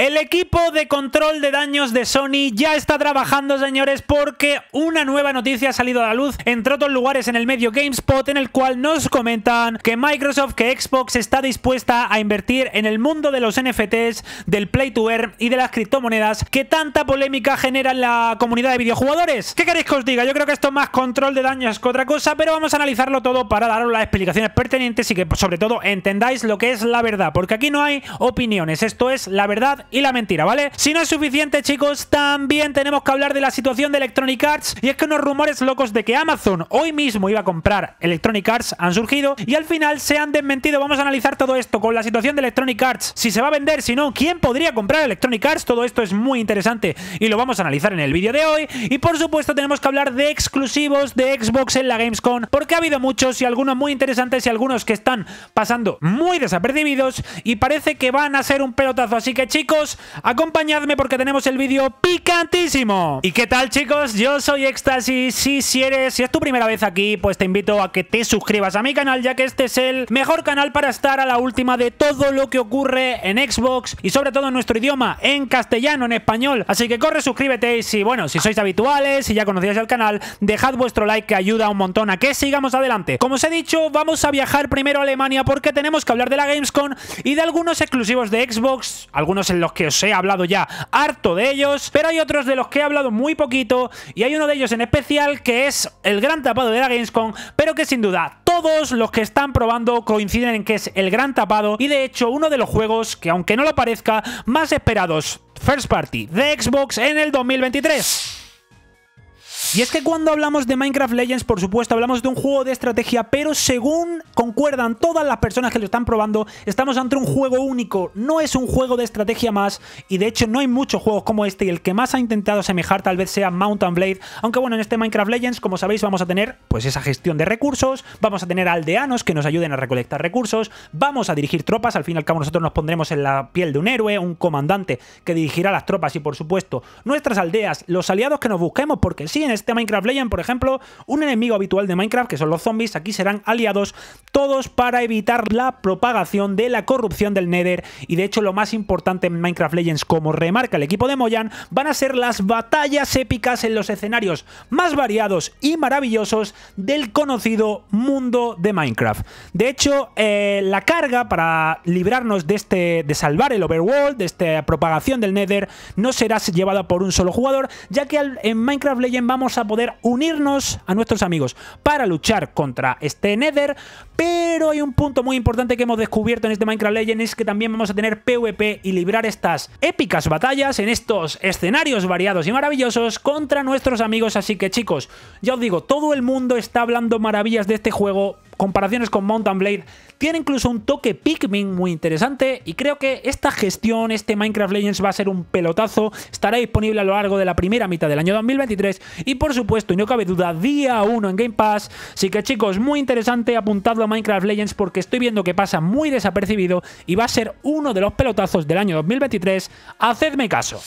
El equipo de control de daños de Sony ya está trabajando, señores, porque una nueva noticia ha salido a la luz entre otros lugares en el medio GameSpot, en el cual nos comentan que Microsoft, que Xbox está dispuesta a invertir en el mundo de los NFTs, del Play to Earn y de las criptomonedas que tanta polémica genera en la comunidad de videojugadores. ¿Qué queréis que os diga? Yo creo que esto es más control de daños que otra cosa, pero vamos a analizarlo todo para daros las explicaciones pertinentes y que pues, sobre todo entendáis lo que es la verdad, porque aquí no hay opiniones, esto es la verdad y la mentira, ¿vale? Si no es suficiente, chicos, también tenemos que hablar de la situación de Electronic Arts y es que unos rumores locos de que Amazon hoy mismo iba a comprar Electronic Arts han surgido y al final se han desmentido. Vamos a analizar todo esto con la situación de Electronic Arts, si se va a vender, si no, quién podría comprar Electronic Arts, todo esto es muy interesante y lo vamos a analizar en el vídeo de hoy. Y por supuesto tenemos que hablar de exclusivos de Xbox en la Gamescom, porque ha habido muchos y algunos muy interesantes y algunos que están pasando muy desapercibidos y parece que van a ser un pelotazo, así que chicos, acompañadme porque tenemos el vídeo picantísimo. ¿Y qué tal, chicos? Yo soy Éxtasis. si si eres, si es tu primera vez aquí, pues te invito a que te suscribas a mi canal, ya que este es el mejor canal para estar a la última de todo lo que ocurre en Xbox y sobre todo en nuestro idioma, en castellano, en español. Así que corre, suscríbete y si, bueno, si sois habituales, si ya conocíais el canal, dejad vuestro like que ayuda un montón a que sigamos adelante. Como os he dicho, vamos a viajar primero a Alemania porque tenemos que hablar de la Gamescom y de algunos exclusivos de Xbox, algunos en los que os he hablado ya harto de ellos, pero hay otros de los que he hablado muy poquito y hay uno de ellos en especial que es el gran tapado de la Gamescom, pero que sin duda todos los que están probando coinciden en que es el gran tapado y de hecho uno de los juegos que aunque no lo parezca, más esperados first party de Xbox en el 2023. Y es que cuando hablamos de Minecraft Legends, por supuesto, hablamos de un juego de estrategia, pero según concuerdan todas las personas que lo están probando, estamos ante un juego único, no es un juego de estrategia más, y de hecho no hay muchos juegos como este, y el que más ha intentado asemejar tal vez sea Mountain Blade, aunque bueno, en este Minecraft Legends, como sabéis, vamos a tener pues esa gestión de recursos, vamos a tener aldeanos que nos ayuden a recolectar recursos, vamos a dirigir tropas, al fin y al cabo nosotros nos pondremos en la piel de un héroe, un comandante que dirigirá las tropas y por supuesto nuestras aldeas, los aliados que nos busquemos, porque sí, en este Minecraft Legend, por ejemplo, un enemigo habitual de Minecraft, que son los zombies, aquí serán aliados todos para evitar la propagación de la corrupción del Nether. Y de hecho lo más importante en Minecraft Legends, como remarca el equipo de Moyan, van a ser las batallas épicas en los escenarios más variados y maravillosos del conocido mundo de Minecraft. De hecho, eh, la carga para librarnos de este, de salvar el Overworld, de esta propagación del Nether, no será llevada por un solo jugador, ya que en Minecraft Legends vamos a poder unirnos a nuestros amigos para luchar contra este Nether, pero hay un punto muy importante que hemos descubierto en este Minecraft legend es que también vamos a tener PvP y librar estas épicas batallas en estos escenarios variados y maravillosos contra nuestros amigos, así que chicos, ya os digo, todo el mundo está hablando maravillas de este juego, comparaciones con Mountain Blade, tiene incluso un toque Pikmin muy interesante y creo que esta gestión, este Minecraft Legends va a ser un pelotazo, estará disponible a lo largo de la primera mitad del año 2023 y por supuesto, y no cabe duda, día 1 en Game Pass, así que chicos, muy interesante apuntado a Minecraft Legends porque estoy viendo que pasa muy desapercibido y va a ser uno de los pelotazos del año 2023, hacedme caso.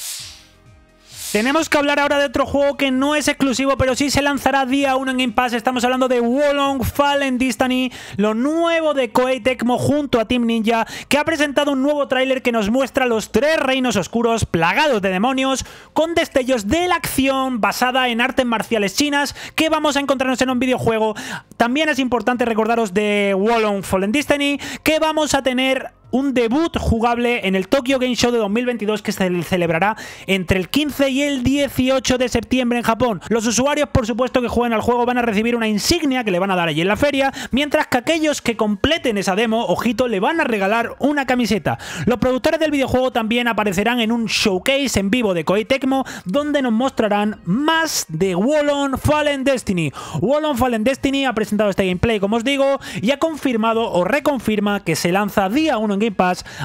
Tenemos que hablar ahora de otro juego que no es exclusivo, pero sí se lanzará día 1 en Game Pass. Estamos hablando de Wolong Fallen Destiny, lo nuevo de Koei Tecmo junto a Team Ninja, que ha presentado un nuevo tráiler que nos muestra los tres reinos oscuros plagados de demonios, con destellos de la acción basada en artes marciales chinas que vamos a encontrarnos en un videojuego. También es importante recordaros de Wolong Fallen Destiny, que vamos a tener un debut jugable en el Tokyo Game Show de 2022 que se celebrará entre el 15 y el 18 de septiembre en Japón. Los usuarios, por supuesto, que jueguen al juego van a recibir una insignia que le van a dar allí en la feria, mientras que aquellos que completen esa demo, ojito, le van a regalar una camiseta. Los productores del videojuego también aparecerán en un showcase en vivo de Koei Tecmo, donde nos mostrarán más de Wallon Fallen Destiny. Wallon Fallen Destiny ha presentado este gameplay, como os digo, y ha confirmado o reconfirma que se lanza día 1 en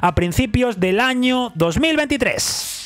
a principios del año 2023.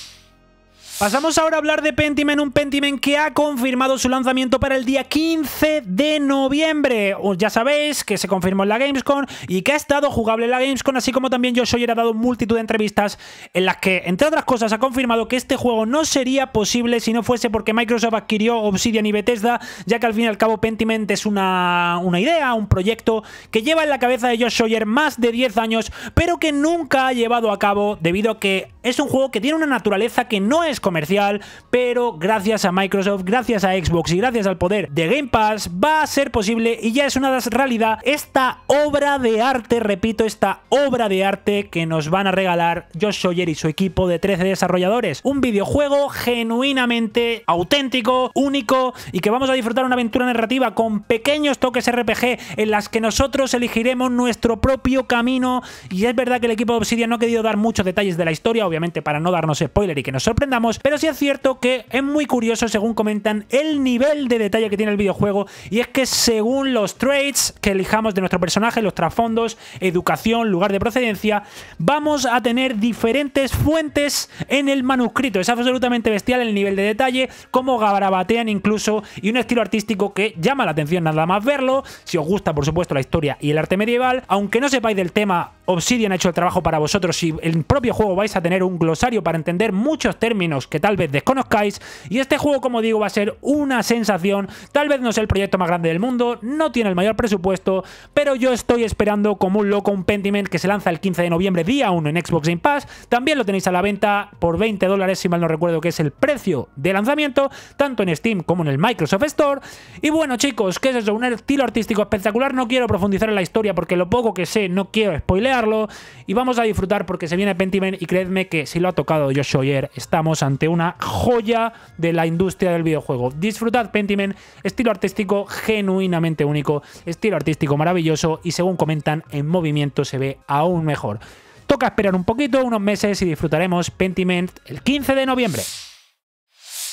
Pasamos ahora a hablar de Pentiment un Pentiment que ha confirmado su lanzamiento para el día 15 de noviembre. Ya sabéis que se confirmó en la Gamescom y que ha estado jugable en la Gamescom, así como también Josh Sawyer ha dado multitud de entrevistas en las que, entre otras cosas, ha confirmado que este juego no sería posible si no fuese porque Microsoft adquirió Obsidian y Bethesda, ya que al fin y al cabo Pentiment es una, idea, un proyecto que lleva en la cabeza de Josh Sawyer más de 10 años, pero que nunca ha llevado a cabo debido a que es un juego que tiene una naturaleza que no es comercial, pero gracias a Microsoft, gracias a Xbox y gracias al poder de Game Pass va a ser posible y ya es una realidad esta obra de arte, repito, esta obra de arte que nos van a regalar Josh Sawyer y su equipo de 13 desarrolladores. Un videojuego genuinamente auténtico, único y que vamos a disfrutar una aventura narrativa con pequeños toques RPG en las que nosotros elegiremos nuestro propio camino y es verdad que el equipo de Obsidian no ha querido dar muchos detalles de la historia, obviamente para no darnos spoiler y que nos sorprendamos, pero sí es cierto que es muy curioso, según comentan, el nivel de detalle que tiene el videojuego y es que según los traits que elijamos de nuestro personaje, los trasfondos, educación, lugar de procedencia, vamos a tener diferentes fuentes en el manuscrito. Es absolutamente bestial el nivel de detalle, cómo gabarabatean incluso y un estilo artístico que llama la atención nada más verlo. Si os gusta, por supuesto, la historia y el arte medieval, aunque no sepáis del tema, Obsidian ha hecho el trabajo para vosotros y el propio juego vais a tener un glosario para entender muchos términos que tal vez desconozcáis. Y este juego, como digo, va a ser una sensación. Tal vez no es el proyecto más grande del mundo, no tiene el mayor presupuesto, pero yo estoy esperando como un loco un Pentiment que se lanza el 15 de noviembre, día 1 en Xbox Game Pass. También lo tenéis a la venta por 20 dólares, si mal no recuerdo que es el precio de lanzamiento, tanto en Steam como en el Microsoft Store. Y bueno, chicos, que es eso? Un estilo artístico espectacular. No quiero profundizar en la historia porque lo poco que sé no quiero spoilearlo. Y vamos a disfrutar porque se viene Pentiment y creedme que si lo ha tocado Josh Hoyer, estamos ante una joya de la industria del videojuego. Disfrutad Pentiment, estilo artístico genuinamente único, estilo artístico maravilloso y según comentan, en movimiento se ve aún mejor. Toca esperar un poquito, unos meses y disfrutaremos Pentiment el 15 de noviembre.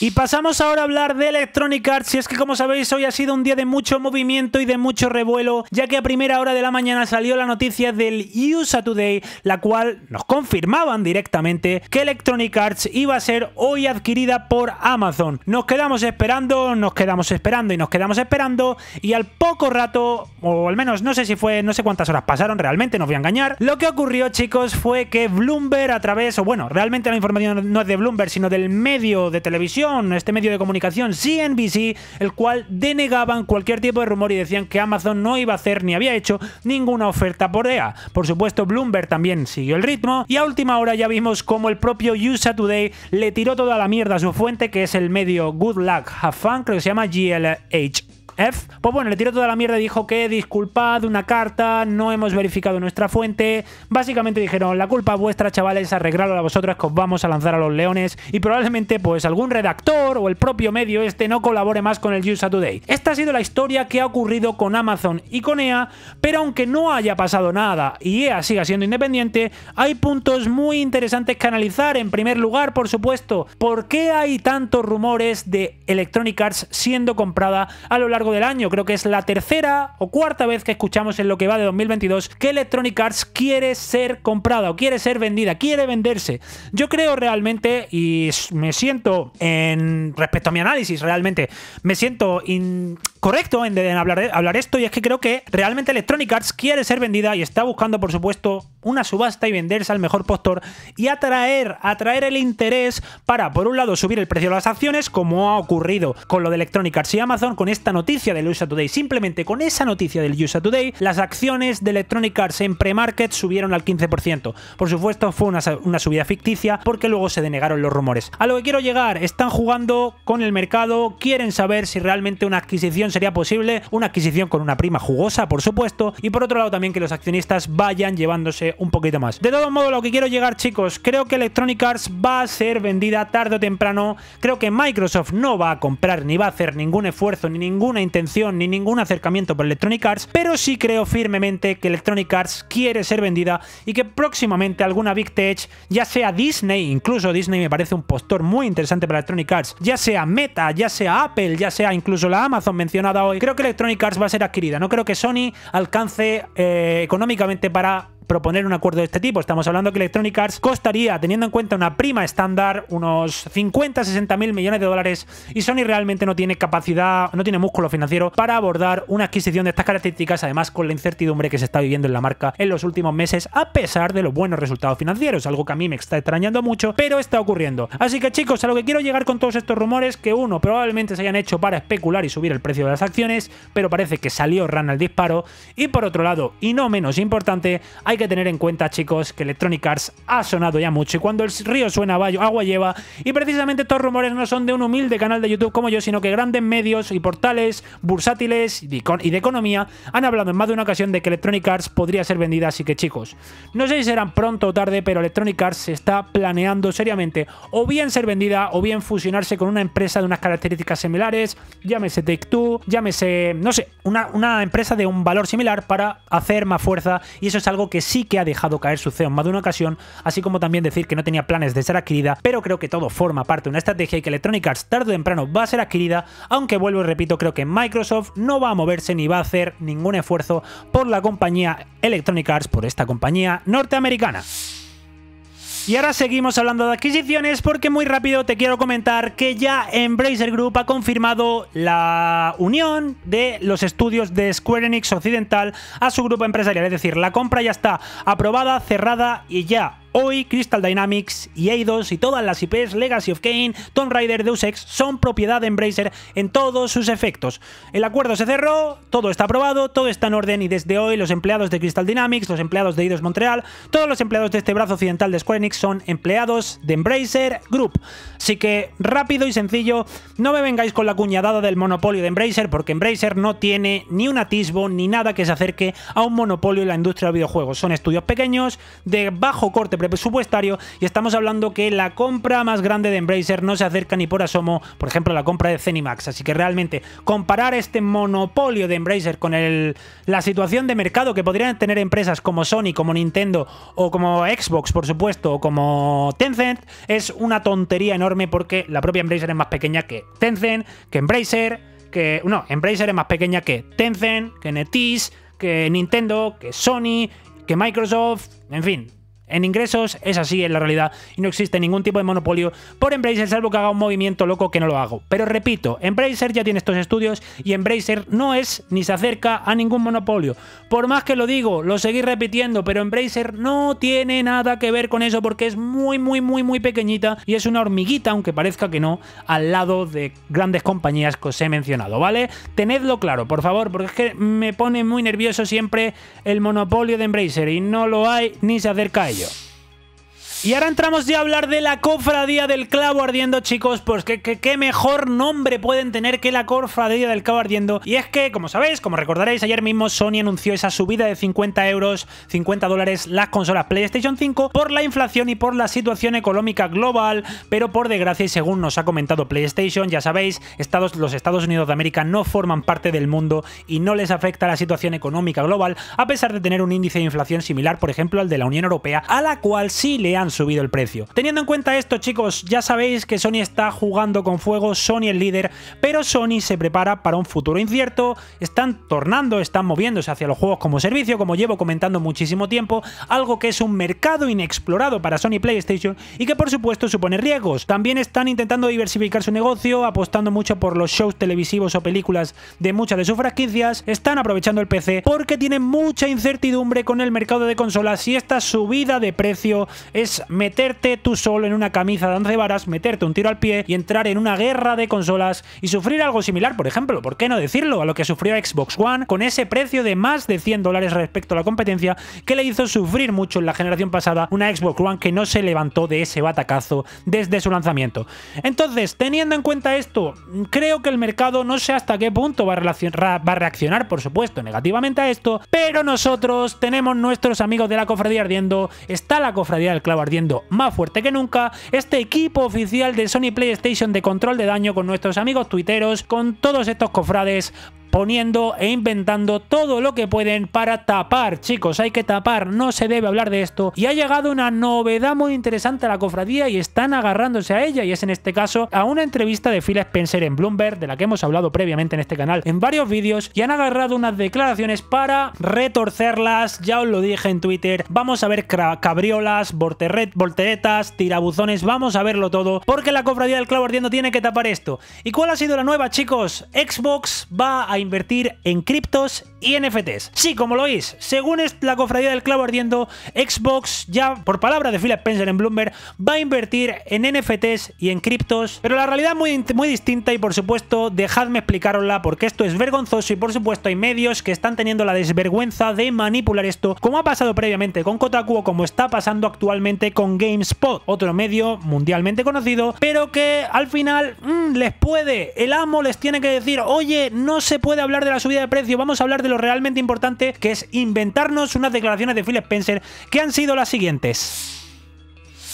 Y pasamos ahora a hablar de Electronic Arts, y es que como sabéis hoy ha sido un día de mucho movimiento y de mucho revuelo, ya que a primera hora de la mañana salió la noticia del USA Today, la cual nos confirmaban directamente que Electronic Arts iba a ser hoy adquirida por Amazon. Nos quedamos esperando, nos quedamos esperando y nos quedamos esperando, y al poco rato, o al menos no sé si fue, no sé cuántas horas pasaron realmente, nos voy a engañar, lo que ocurrió chicos fue que Bloomberg a través, o bueno, realmente la información no es de Bloomberg, sino del medio de televisión, este medio de comunicación CNBC, el cual denegaban cualquier tipo de rumor y decían que Amazon no iba a hacer ni había hecho ninguna oferta por EA. Por supuesto, Bloomberg también siguió el ritmo y a última hora ya vimos como el propio USA Today le tiró toda la mierda a su fuente, que es el medio Good Luck Have Fun, creo que se llama GLH pues bueno, le tiró toda la mierda y dijo que disculpad una carta, no hemos verificado nuestra fuente. Básicamente dijeron, la culpa vuestra, chavales, arreglarlo a vosotros que os vamos a lanzar a los leones y probablemente pues algún redactor o el propio medio este no colabore más con el USA Today. Esta ha sido la historia que ha ocurrido con Amazon y con EA, pero aunque no haya pasado nada y EA siga siendo independiente, hay puntos muy interesantes que analizar. En primer lugar, por supuesto, ¿por qué hay tantos rumores de Electronic Arts siendo comprada a lo largo del año. Creo que es la tercera o cuarta vez que escuchamos en lo que va de 2022 que Electronic Arts quiere ser comprada o quiere ser vendida, quiere venderse. Yo creo realmente, y me siento en respecto a mi análisis, realmente me siento incorrecto en, en hablar, hablar esto, y es que creo que realmente Electronic Arts quiere ser vendida y está buscando, por supuesto, una subasta y venderse al mejor postor y atraer, atraer el interés para, por un lado, subir el precio de las acciones, como ha ocurrido con lo de Electronic Arts y Amazon, con esta noticia del USA Today. Simplemente con esa noticia del USA Today, las acciones de Electronic Arts en pre-market subieron al 15%. Por supuesto, fue una, una subida ficticia porque luego se denegaron los rumores. A lo que quiero llegar, están jugando con el mercado, quieren saber si realmente una adquisición sería posible, una adquisición con una prima jugosa, por supuesto, y por otro lado también que los accionistas vayan llevándose un poquito más. De todo modo, lo que quiero llegar, chicos, creo que Electronic Arts va a ser vendida tarde o temprano. Creo que Microsoft no va a comprar, ni va a hacer ningún esfuerzo, ni ninguna intención, ni ningún acercamiento por Electronic Arts, pero sí creo firmemente que Electronic Arts quiere ser vendida y que próximamente alguna Big Tech, ya sea Disney, incluso Disney me parece un postor muy interesante para Electronic Arts, ya sea Meta, ya sea Apple, ya sea incluso la Amazon mencionada hoy, creo que Electronic Arts va a ser adquirida. No creo que Sony alcance eh, económicamente para proponer un acuerdo de este tipo. Estamos hablando que Electronic Arts costaría, teniendo en cuenta una prima estándar, unos 50, 60 mil millones de dólares y Sony realmente no tiene capacidad, no tiene músculo financiero para abordar una adquisición de estas características, además con la incertidumbre que se está viviendo en la marca en los últimos meses, a pesar de los buenos resultados financieros, algo que a mí me está extrañando mucho, pero está ocurriendo. Así que chicos, a lo que quiero llegar con todos estos rumores, que uno, probablemente se hayan hecho para especular y subir el precio de las acciones, pero parece que salió rana al disparo, y por otro lado, y no menos importante, hay que tener en cuenta, chicos, que Electronic Arts ha sonado ya mucho y cuando el río suena, agua lleva. Y precisamente estos rumores no son de un humilde canal de YouTube como yo, sino que grandes medios y portales bursátiles y de economía han hablado en más de una ocasión de que Electronic Arts podría ser vendida. Así que, chicos, no sé si serán pronto o tarde, pero Electronic Arts se está planeando seriamente o bien ser vendida o bien fusionarse con una empresa de unas características similares, llámese Take Two, llámese, no sé, una, una empresa de un valor similar para hacer más fuerza. Y eso es algo que sí que ha dejado caer su CEO en más de una ocasión, así como también decir que no tenía planes de ser adquirida, pero creo que todo forma parte de una estrategia y que Electronic Arts tarde o temprano va a ser adquirida, aunque vuelvo y repito, creo que Microsoft no va a moverse ni va a hacer ningún esfuerzo por la compañía Electronic Arts, por esta compañía norteamericana. Y ahora seguimos hablando de adquisiciones porque muy rápido te quiero comentar que ya Embracer Group ha confirmado la unión de los estudios de Square Enix Occidental a su grupo empresarial. Es decir, la compra ya está aprobada, cerrada y ya Hoy Crystal Dynamics y e Eidos y todas las IPs Legacy of Kane, Tomb Raider, Deus Ex son propiedad de Embracer en todos sus efectos. El acuerdo se cerró, todo está aprobado, todo está en orden y desde hoy los empleados de Crystal Dynamics, los empleados de Eidos Montreal, todos los empleados de este brazo occidental de Square Enix son empleados de Embracer Group. Así que rápido y sencillo, no me vengáis con la cuñadada del monopolio de Embracer porque Embracer no tiene ni un atisbo ni nada que se acerque a un monopolio en la industria de videojuegos. Son estudios pequeños, de bajo corte presupuestario y estamos hablando que la compra más grande de Embracer no se acerca ni por asomo, por ejemplo, la compra de Zenimax Así que realmente comparar este monopolio de Embracer con el, la situación de mercado que podrían tener empresas como Sony, como Nintendo o como Xbox, por supuesto, o como Tencent, es una tontería enorme porque la propia Embracer es más pequeña que Tencent, que Embracer que. No, Embracer es más pequeña que Tencent, que NetEase, que Nintendo, que Sony, que Microsoft, en fin, en ingresos es así en la realidad y no existe ningún tipo de monopolio por Embracer salvo que haga un movimiento loco que no lo hago. Pero repito, Embracer ya tiene estos estudios y Embracer no es ni se acerca a ningún monopolio. Por más que lo digo, lo seguí repitiendo, pero Embracer no tiene nada que ver con eso porque es muy, muy, muy, muy pequeñita y es una hormiguita, aunque parezca que no, al lado de grandes compañías que os he mencionado, ¿vale? Tenedlo claro, por favor, porque es que me pone muy nervioso siempre el monopolio de Embracer y no lo hay ni se acerca Radio. Y ahora entramos ya a hablar de la cofradía del clavo ardiendo, chicos, pues qué mejor nombre pueden tener que la cofradía del clavo ardiendo. Y es que, como sabéis, como recordaréis, ayer mismo Sony anunció esa subida de 50 euros, 50 dólares las consolas PlayStation 5 por la inflación y por la situación económica global, pero por desgracia y según nos ha comentado PlayStation, ya sabéis, Estados, los Estados Unidos de América no forman parte del mundo y no les afecta la situación económica global, a pesar de tener un índice de inflación similar, por ejemplo, al de la Unión Europea, a la cual sí le han subido el precio. Teniendo en cuenta esto, chicos, ya sabéis que Sony está jugando con fuego, Sony el líder, pero Sony se prepara para un futuro incierto, están tornando, están moviéndose hacia los juegos como servicio, como llevo comentando muchísimo tiempo, algo que es un mercado inexplorado para Sony PlayStation y que por supuesto supone riesgos. También están intentando diversificar su negocio, apostando mucho por los shows televisivos o películas de muchas de sus franquicias, están aprovechando el PC porque tienen mucha incertidumbre con el mercado de consolas y esta subida de precio es meterte tú solo en una camisa de 11 varas, meterte un tiro al pie y entrar en una guerra de consolas y sufrir algo similar, por ejemplo, ¿por qué no decirlo? A lo que sufrió Xbox One con ese precio de más de 100 dólares respecto a la competencia que le hizo sufrir mucho en la generación pasada una Xbox One que no se levantó de ese batacazo desde su lanzamiento. Entonces, teniendo en cuenta esto, creo que el mercado no sé hasta qué punto va a, va a reaccionar, por supuesto, negativamente a esto, pero nosotros tenemos nuestros amigos de la cofradía ardiendo, está la cofradía del clavo más fuerte que nunca este equipo oficial de Sony PlayStation de control de daño con nuestros amigos tuiteros, con todos estos cofrades poniendo e inventando todo lo que pueden para tapar, chicos, hay que tapar, no se debe hablar de esto. Y ha llegado una novedad muy interesante a la cofradía y están agarrándose a ella, y es en este caso a una entrevista de Phil Spencer en Bloomberg, de la que hemos hablado previamente en este canal en varios vídeos, y han agarrado unas declaraciones para retorcerlas, ya os lo dije en Twitter, vamos a ver cabriolas, volteretas, tirabuzones, vamos a verlo todo, porque la cofradía del clavo ardiendo tiene que tapar esto. ¿Y cuál ha sido la nueva, chicos? Xbox va a invertir en criptos y NFTs. Sí, como lo oís, según la cofradía del clavo ardiendo, Xbox ya, por palabra de Philip Spencer en Bloomberg, va a invertir en NFTs y en criptos, pero la realidad es muy, muy distinta y por supuesto dejadme explicarosla porque esto es vergonzoso y por supuesto hay medios que están teniendo la desvergüenza de manipular esto, como ha pasado previamente con Kotaku o como está pasando actualmente con GameSpot, otro medio mundialmente conocido, pero que al final mm, les puede, el amo les tiene que decir, oye, no se puede puede hablar de la subida de precio, vamos a hablar de lo realmente importante, que es inventarnos unas declaraciones de Phil Spencer, que han sido las siguientes.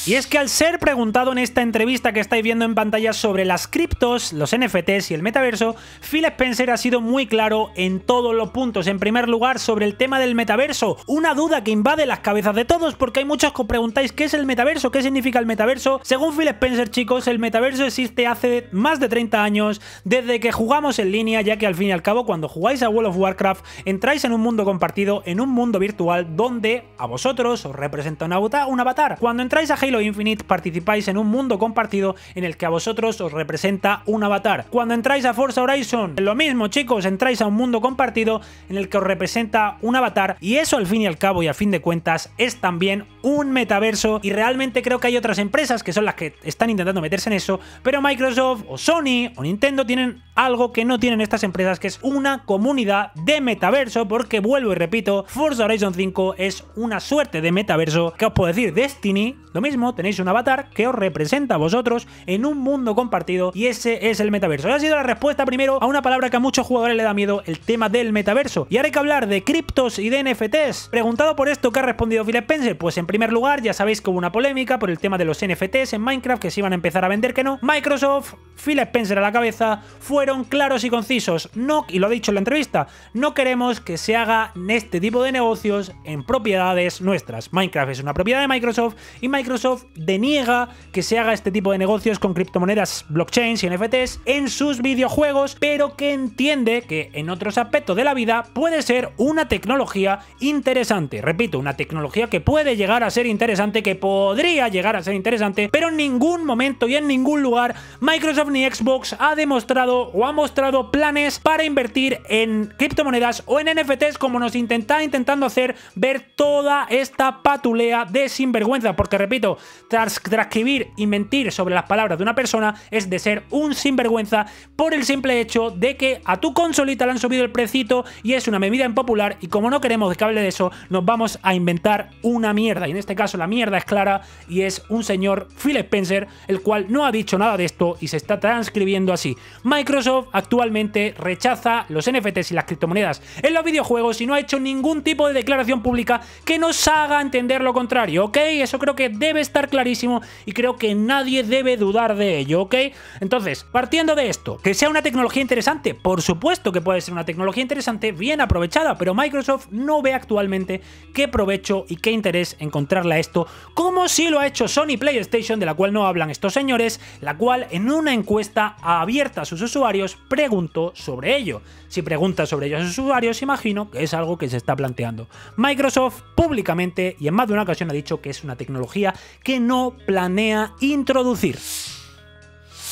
Y es que al ser preguntado en esta entrevista que estáis viendo en pantalla sobre las criptos, los NFTs y el metaverso, Phil Spencer ha sido muy claro en todos los puntos. En primer lugar, sobre el tema del metaverso, una duda que invade las cabezas de todos porque hay muchos que os preguntáis qué es el metaverso, qué significa el metaverso. Según Phil Spencer, chicos, el metaverso existe hace más de 30 años desde que jugamos en línea, ya que al fin y al cabo cuando jugáis a World of Warcraft entráis en un mundo compartido, en un mundo virtual donde a vosotros os representa un avatar. Cuando entráis a Halo Infinite participáis en un mundo compartido en el que a vosotros os representa un avatar. Cuando entráis a Forza Horizon, lo mismo chicos, entráis a un mundo compartido en el que os representa un avatar y eso al fin y al cabo y a fin de cuentas es también un metaverso y realmente creo que hay otras empresas que son las que están intentando meterse en eso, pero Microsoft o Sony o Nintendo tienen algo que no tienen estas empresas que es una comunidad de metaverso porque vuelvo y repito, Forza Horizon 5 es una suerte de metaverso que os puedo decir Destiny, lo mismo tenéis un avatar que os representa a vosotros en un mundo compartido y ese es el metaverso. ha sido la respuesta primero a una palabra que a muchos jugadores le da miedo, el tema del metaverso. Y ahora hay que hablar de criptos y de NFTs. Preguntado por esto, ¿qué ha respondido Phil Spencer? Pues en primer lugar, ya sabéis que hubo una polémica por el tema de los NFTs en Minecraft que se iban a empezar a vender que no. Microsoft Phil Spencer a la cabeza, fueron claros y concisos. No, y lo ha dicho en la entrevista, no queremos que se haga este tipo de negocios en propiedades nuestras. Minecraft es una propiedad de Microsoft y Microsoft deniega que se haga este tipo de negocios con criptomonedas, blockchains y NFTs en sus videojuegos, pero que entiende que en otros aspectos de la vida puede ser una tecnología interesante. Repito, una tecnología que puede llegar a ser interesante, que podría llegar a ser interesante, pero en ningún momento y en ningún lugar Microsoft ni Xbox ha demostrado o ha mostrado planes para invertir en criptomonedas o en NFTs como nos intenta intentando hacer ver toda esta patulea de sinvergüenza. Porque repito, tras transcribir y mentir sobre las palabras de una persona es de ser un sinvergüenza por el simple hecho de que a tu consolita le han subido el precito y es una medida impopular y como no queremos que hable de eso, nos vamos a inventar una mierda. Y en este caso la mierda es clara y es un señor Phil Spencer, el cual no ha dicho nada de esto y se está transcribiendo así. Microsoft actualmente rechaza los NFTs y las criptomonedas en los videojuegos y no ha hecho ningún tipo de declaración pública que nos haga entender lo contrario, ¿ok? Eso creo que debe estar clarísimo y creo que nadie debe dudar de ello, ¿ok? Entonces, partiendo de esto, que sea una tecnología interesante, por supuesto que puede ser una tecnología interesante bien aprovechada, pero Microsoft no ve actualmente qué provecho y qué interés encontrarla a esto, como si lo ha hecho Sony PlayStation, de la cual no hablan estos señores, la cual en una encuesta abierta a sus usuarios preguntó sobre ello. Si pregunta sobre ello a sus usuarios, imagino que es algo que se está planteando. Microsoft públicamente y en más de una ocasión ha dicho que es una tecnología que no planea introducir.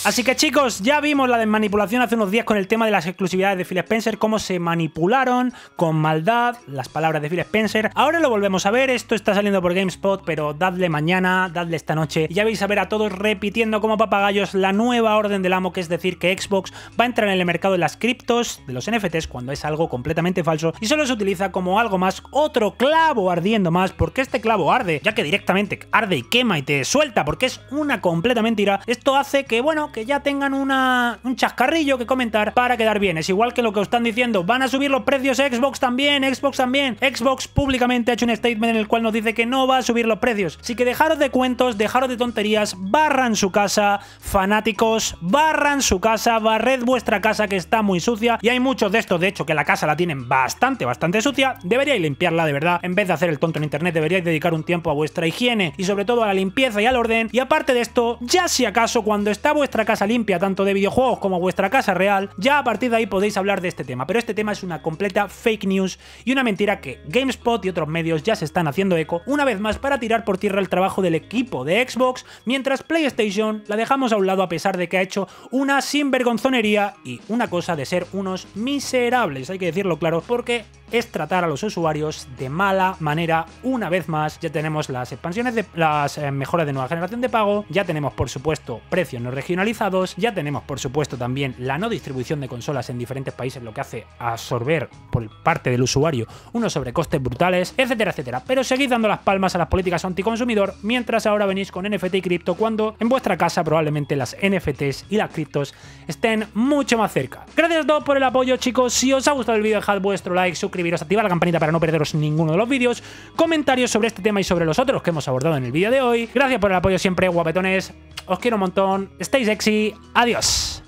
Así que chicos, ya vimos la desmanipulación hace unos días con el tema de las exclusividades de Phil Spencer, cómo se manipularon con maldad las palabras de Phil Spencer. Ahora lo volvemos a ver, esto está saliendo por GameSpot, pero dadle mañana, dadle esta noche. ya vais a ver a todos repitiendo como papagayos la nueva orden del amo, que es decir, que Xbox va a entrar en el mercado de las criptos, de los NFTs, cuando es algo completamente falso y solo se utiliza como algo más, otro clavo ardiendo más, porque este clavo arde, ya que directamente arde y quema y te suelta, porque es una completa mentira. Esto hace que, bueno, que ya tengan una, un chascarrillo que comentar para quedar bien. Es igual que lo que os están diciendo. Van a subir los precios Xbox también, Xbox también. Xbox públicamente ha hecho un statement en el cual nos dice que no va a subir los precios. Así que dejaros de cuentos, dejaros de tonterías, barran su casa, fanáticos, barran su casa, barred vuestra casa que está muy sucia. Y hay muchos de estos, de hecho, que la casa la tienen bastante, bastante sucia. Deberíais limpiarla de verdad. En vez de hacer el tonto en internet, deberíais dedicar un tiempo a vuestra higiene y sobre todo a la limpieza y al orden. Y aparte de esto, ya si acaso cuando está vuestra casa limpia, tanto de videojuegos como vuestra casa real, ya a partir de ahí podéis hablar de este tema. Pero este tema es una completa fake news y una mentira que GameSpot y otros medios ya se están haciendo eco, una vez más para tirar por tierra el trabajo del equipo de Xbox, mientras PlayStation la dejamos a un lado a pesar de que ha hecho una sinvergonzonería y una cosa de ser unos miserables, hay que decirlo claro, porque es tratar a los usuarios de mala manera una vez más. Ya tenemos las expansiones de las eh, mejoras de nueva generación de pago, ya tenemos por supuesto precios no regionalizados, ya tenemos por supuesto también la no distribución de consolas en diferentes países, lo que hace absorber por parte del usuario unos sobrecostes brutales, etcétera, etcétera. Pero seguid dando las palmas a las políticas anticonsumidor mientras ahora venís con NFT y cripto cuando en vuestra casa probablemente las NFTs y las criptos estén mucho más cerca. Gracias a todos por el apoyo chicos, si os ha gustado el vídeo dejad vuestro like, suscribiros suscribiros, activar la campanita para no perderos ninguno de los vídeos, comentarios sobre este tema y sobre los otros que hemos abordado en el vídeo de hoy. Gracias por el apoyo siempre, guapetones. Os quiero un montón. Estáis sexy. Adiós.